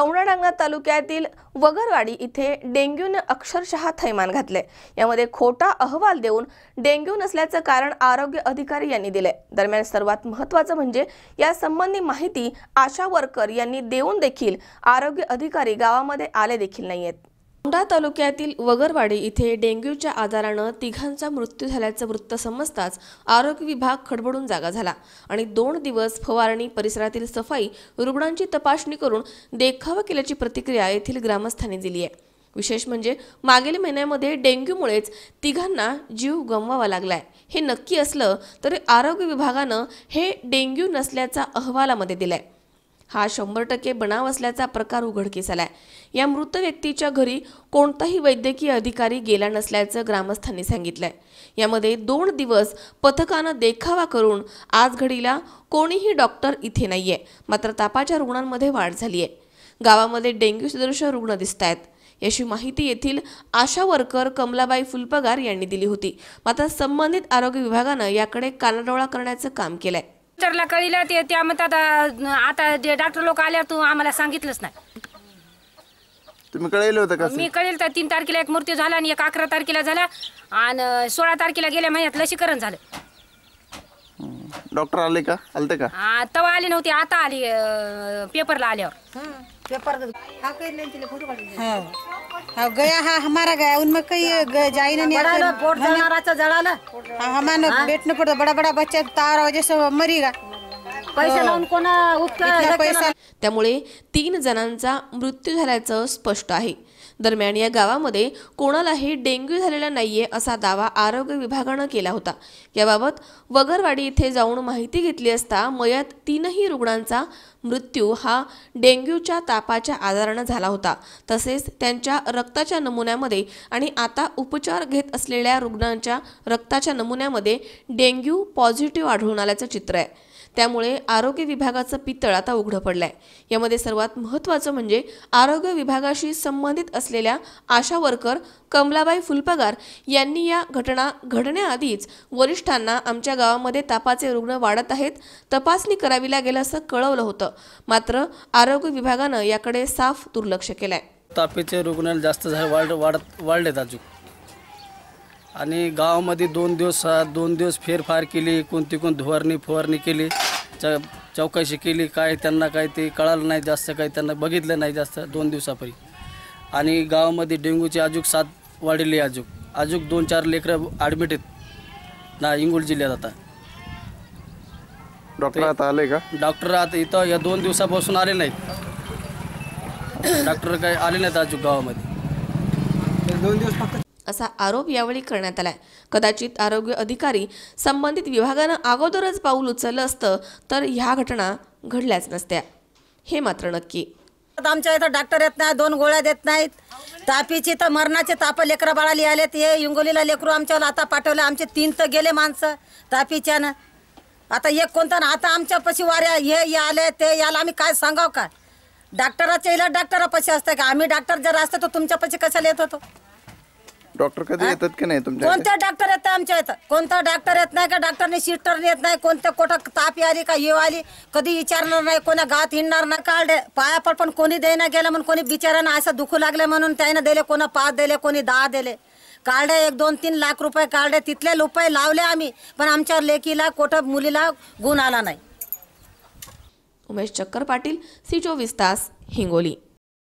औंढाडांगा तालुक्यातील वगरवाडी इथे डेंग्यूने अक्षरशः थैमान घातले यामध्ये खोटा अहवाल देऊन डेंग्यू नसल्याचं कारण आरोग्य अधिकारी यांनी दिले दरम्यान सर्वात महत्वाचं म्हणजे या संबंधी माहिती आशा वरकर यांनी देऊन देखील आरोग्य अधिकारी गावामध्ये आले देखील नाहीयेत कोंडा तालुक्यातील वगरवाडी इथे डेंग्यूच्या आजारानं तिघांचा मृत्यू झाल्याचं वृत्त समजताच आरोग्य विभाग खडबडून जागा झाला आणि दोन दिवस फवारणी परिसरातील सफाई रुग्णांची तपासणी करून देखावा केल्याची प्रतिक्रिया येथील ग्रामस्थांनी दिली आहे विशेष म्हणजे मागील महिन्यामध्ये डेंग्यूमुळेच तिघांना जीव गमवावा लागलाय हे नक्की असलं तरी आरोग्य विभागानं हे डेंग्यू नसल्याचा अहवालामध्ये दिलाय हा शंभर टक्के बनाव असल्याचा प्रकार उघडकीस आलाय या मृत व्यक्तीच्या घरी कोणताही वैद्यकीय अधिकारी गेला नसल्याचं ग्रामस्थांनी सांगितलंय यामध्ये दोन दिवस पथकानं देखावा करून आज घडीला कोणीही डॉक्टर इथे नाहीये मात्र तापाच्या रुग्णांमध्ये वाढ झाली आहे गावामध्ये डेंग्यू सदृश रुग्ण दिसत आहेत याची माहिती येथील आशा वर्कर कमलाबाई फुलपगार यांनी दिली होती मात्र संबंधित आरोग्य विभागानं याकडे कानाडोळा करण्याचं काम केलंय डॉक्टरला कळलं ते त्या मत आता आता जे डॉक्टर लोक आल्या तू आम्हाला सांगितलंच नाही तुम्ही कळलं होतं का मी कळेल तर तीन तारखेला एक मृत्यू झाला आणि एक अकरा तारखेला झाला आणि सोळा तारखेला गेल्या महिन्यात लसीकरण झालं डॉक्टर आले का आलते का तेव्हा आली नव्हती आता आली पेपरला आल्यावर पेपर फोटो हाँ हाँ गया हा हमारा गया उनमें कई जाई नहीं हाँ हमारे बैठना पड़ता बड़ा बड़ा बच्चा तार वजह हो, से मरेगा पैसा लावून कोणा पैसा त्यामुळे तीन जणांचा मृत्यू झाल्याचं स्पष्ट आहे दरम्यान या गावामध्ये कोणालाही डेंग्यू झालेला नाहीये असा दावा आरोग्य विभागानं केला होता याबाबत वगरवाडी इथे जाऊन माहिती घेतली असता मयत तीनही रुग्णांचा मृत्यू हा डेंग्यूच्या तापाच्या आजारानं झाला होता तसेच त्यांच्या रक्ताच्या नमुन्यामध्ये आणि आता उपचार घेत असलेल्या रुग्णांच्या रक्ताच्या नमुन्यामध्ये डेंग्यू पॉझिटिव्ह आढळून आल्याचं चित्र आहे त्यामुळे आरोग्य विभागाचं पितळ आता उघडं पडलंय यामध्ये सर्वात महत्त्वाचं म्हणजे आरोग्य विभागाशी संबंधित असलेल्या आशा वर्कर कमलाबाई फुलपगार यांनी या घटना घडण्याआधीच वरिष्ठांना आमच्या गावामध्ये तापाचे रुग्ण वाढत आहेत तपासणी करावी लागेल असं कळवलं होतं मात्र आरोग्य विभागानं याकडे साफ दुर्लक्ष केलंय तापेचे रुग्ण जास्त झाले वाढ वाढत वाढलेत अजून आणि गावामध्ये दोन दिवस दोन दिवस फेरफार केली कोणती कोण धुवारणी फुवारणी केली च चौकशी केली काय त्यांना काय ते कळालं नाही जास्त काही त्यांना बघितलं नाही जास्त दोन दिवसापूर्वी आणि गावामध्ये डेंग्यूची अजूक साथ वाढलेली अजूक अजूक दोन चार लेकरं ॲडमिट आहेत ना इंगुल जिल्ह्यात आता डॉक्टर आता आले का डॉक्टर आता इथं या दोन दिवसापासून आले नाहीत डॉक्टर काही आले नाहीत अजूक गावामध्ये दोन दिवस फक्त असा आरोप यावेळी करण्यात आला कदाचित आरोग्य अधिकारी संबंधित विभागानं अगोदरच पाऊल उचललं असतं तर ह्या घटना घडल्याच नसत्या हे मात्र नक्की आमच्या इथं डॉक्टर येत नाही दोन गोळ्या देत नाहीत तापीची तर मरणाचे ताप लेकरा बाळाली आलेत हे इंगोलीला लेकरू आमच्याला आता पाठवलं आमचे तीन तर गेले माणसं तापीच्यानं आता एक कोणता ना आता पशी वाऱ्या हे आले ते याला आम्ही काय सांगाव का डॉक्टराच्या इला डॉक्टरापाशी असतं का आम्ही डॉक्टर जर असतो तर तुमच्यापाशी कशाला येत होतो डॉक्टर कधी येतात की नाही तुमच्या कोणत्या डॉक्टर येत आमच्या इथं कोणता डॉक्टर येत नाही का डॉक्टरने शिस्टर येत नाही कोणत्या कोठं तापी आली का येऊ आली कधी विचारणार नाही कोणा गात हिंडणार नाही पाया पायापड पण कोणी देना गेला म्हणून कोणी बिचारानं असं दुखू लागले म्हणून त्यानं दिले कोणा पाच दिले कोणी दहा दिले काढले एक दोन तीन लाख रुपये काढले तिथले रुपये लावले आम्ही पण आमच्या लेकीला कोठं मुलीला गुण आला नाही उमेश चक्कर पाटील सी चोवीस तास हिंगोली